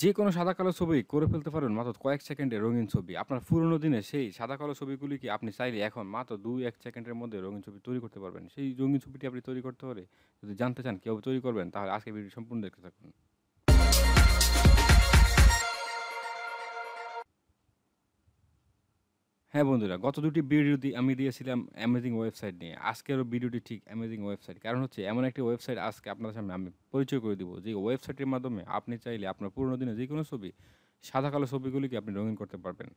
যে কোনো সাদা কালো ছবি করে ফেলতে পারেন মাত্র কয়েক সেকেন্ডে রঙিন ছবি আপনার পুরনো দিনে সেই সাদা কালো ছবিগুলি কি আপনি চাইলে এখন মাত্র দুই এক সেকেন্ডের মধ্যে রঙিন ছবি তৈরি করতে পারবেন সেই রঙিন ছবিটি আপনি তৈরি করতে হলে যদি জানতে চান কীভাবে তৈরি করবেন তাহলে আজকে ভিডিও সম্পূর্ণ দেখতে থাকুন হ্যাঁ বন্ধুরা গত দুটি ভিডিওটি আমি দিয়েছিলাম অ্যামেজিং ওয়েবসাইট নিয়ে আজকেরও ভিডিওটি ঠিক অ্যামেজিং ওয়েবসাইট কারণ হচ্ছে এমন একটি ওয়েবসাইট আজকে আপনার সামনে আমি পরিচয় করে দেবো যে ওয়েবসাইটের মাধ্যমে আপনি চাইলে আপনার পুরোনো দিনে যে কোনো ছবি সাদা কালো ছবিগুলিকে আপনি রঙিন করতে পারবেন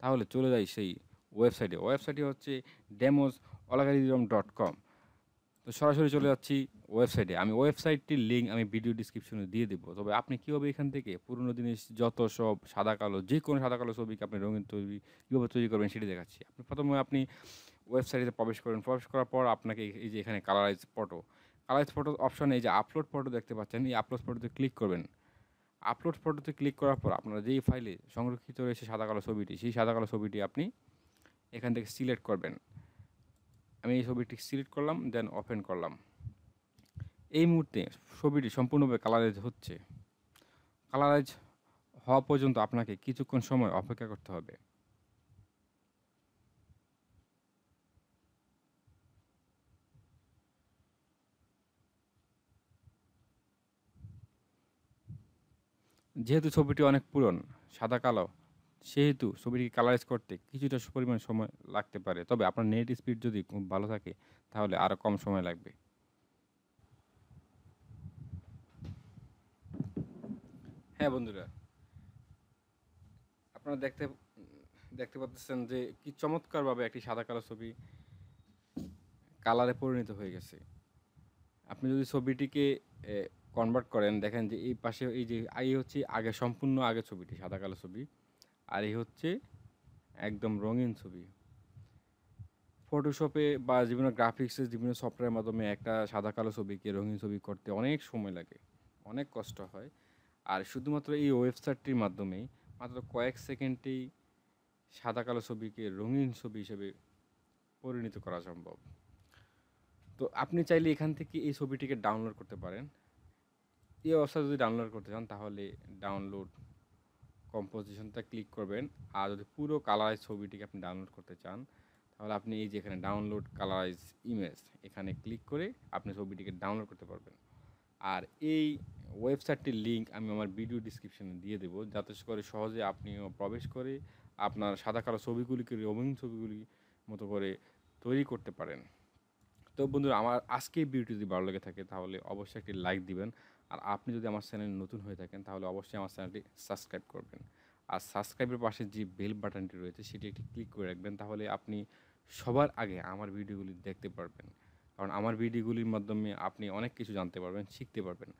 তাহলে চলে যাই সেই ওয়েবসাইটে ওয়েবসাইটে হচ্ছে ডেমোজ অলাগারিজম ডট কম তো সরাসরি চলে যাচ্ছি ওয়েবসাইটে আমি ওয়েবসাইটটির লিঙ্ক আমি ভিডিও ডিসক্রিপশনে দিয়ে দেবো তবে আপনি কীভাবে এখান থেকে পুরনো জিনিস যত সব সাদা কালো যে কোনো সাদা কালো ছবিকে আপনি রঙিন তৈরি কীভাবে তৈরি করবেন সেটি দেখাচ্ছি আপনি প্রথমে আপনি ওয়েবসাইটে প্রবেশ করেন প্রবেশ করার পর আপনাকে এই যে এখানে কালারাইজ ফটো কালারাইজ ফটো অপশানে এই যে আপলোড ফটো দেখতে পাচ্ছেন এই আপলোড ফটোতে ক্লিক করবেন আপলোড ফটোতে ক্লিক করার পর আপনার যেই ফাইলে সংরক্ষিত রয়েছে সাদা কালো ছবিটি সেই সাদা কালো ছবিটি আপনি এখান থেকে সিলেক্ট করবেন আমি এই ছবিটি সিলেক্ট করলাম দেন ওপেন করলাম এই মুহূর্তে ছবিটি সম্পূর্ণভাবে কালারাইজ হচ্ছে কালারাইজ হওয়া পর্যন্ত আপনাকে কিছুক্ষণ সময় অপেক্ষা করতে হবে যেহেতু ছবিটি অনেক পুরন সাদা কালো সেহেতু ছবিটি কালারাইজ করতে কিছুটা পরিমাণ সময় লাগতে পারে তবে আপনার নেট স্পিড যদি খুব ভালো থাকে তাহলে আরও কম সময় লাগবে হ্যাঁ বন্ধুরা আপনারা দেখতে দেখতে পাচ্ছেন যে কি চমৎকারভাবে একটি সাদা কালো ছবি কালারে পরিণত হয়ে গেছে আপনি যদি ছবিটিকে কনভার্ট করেন দেখেন যে এই পাশে এই যে এই হচ্ছে আগে সম্পূর্ণ আগে ছবিটি সাদা কালো ছবি আর এই হচ্ছে একদম রঙিন ছবি ফটোশপে বা বিভিন্ন গ্রাফিক্সের বিভিন্ন সফটওয়্যারের মাধ্যমে একটা সাদা কালো ছবিকে রঙিন ছবি করতে অনেক সময় লাগে অনেক কষ্ট হয় আর শুধুমাত্র এই ওয়েবসাইটটির মাধ্যমেই মাত্র কয়েক সেকেন্ডেই সাদা কালো ছবিকে রঙিন ছবি হিসেবে পরিণত করা সম্ভব তো আপনি চাইলে এখান থেকে এই ছবিটিকে ডাউনলোড করতে পারেন এই অবস্থা যদি ডাউনলোড করতে চান তাহলে ডাউনলোড কম্পোজিশনটা ক্লিক করবেন আর যদি পুরো কালারাইজ ছবিটিকে আপনি ডাউনলোড করতে চান তাহলে আপনি এই যে এখানে ডাউনলোড কালারাইজ ইমেজ এখানে ক্লিক করে আপনি ছবিটিকে ডাউনলোড করতে পারবেন আর এই ওয়েবসাইটটির লিঙ্ক আমি আমার ভিডিও ডিসক্রিপশানে দিয়ে দেবো যাতে করে সহজে আপনিও প্রবেশ করে আপনার সাদা কালো ছবিগুলিকে রঙিন ছবিগুলি মতো করে তৈরি করতে পারেন তো বন্ধুরা আমার আজকে ভিডিওটি যদি ভালো লেগে থাকে তাহলে অবশ্যই একটি লাইক দিবেন আর আপনি যদি আমার চ্যানেল নতুন হয়ে থাকেন তাহলে অবশ্যই আমার চ্যানেলটি সাবস্ক্রাইব করবেন আর সাবস্ক্রাইবের পাশে যে বেল বাটনটি রয়েছে সেটি একটি ক্লিক করে রাখবেন তাহলে আপনি সবার আগে আমার ভিডিওগুলি দেখতে পারবেন কারণ আমার ভিডিওগুলির মাধ্যমে আপনি অনেক কিছু জানতে পারবেন শিখতে পারবেন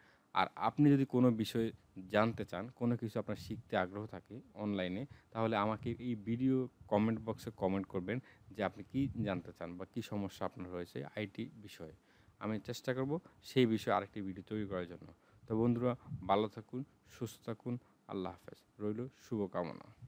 আর আপনি যদি কোনো বিষয়ে জানতে চান কোনো কিছু আপনার শিখতে আগ্রহ থাকে অনলাইনে তাহলে আমাকে এই ভিডিও কমেন্ট বক্সে কমেন্ট করবেন যে আপনি কি জানতে চান বা কি সমস্যা আপনার রয়েছে আইটি বিষয়ে আমি চেষ্টা করব সেই বিষয়ে আরেকটি ভিডিও তৈরি করার জন্য তো বন্ধুরা ভালো থাকুন সুস্থ থাকুন আল্লাহ হাফেজ রইল শুভকামনা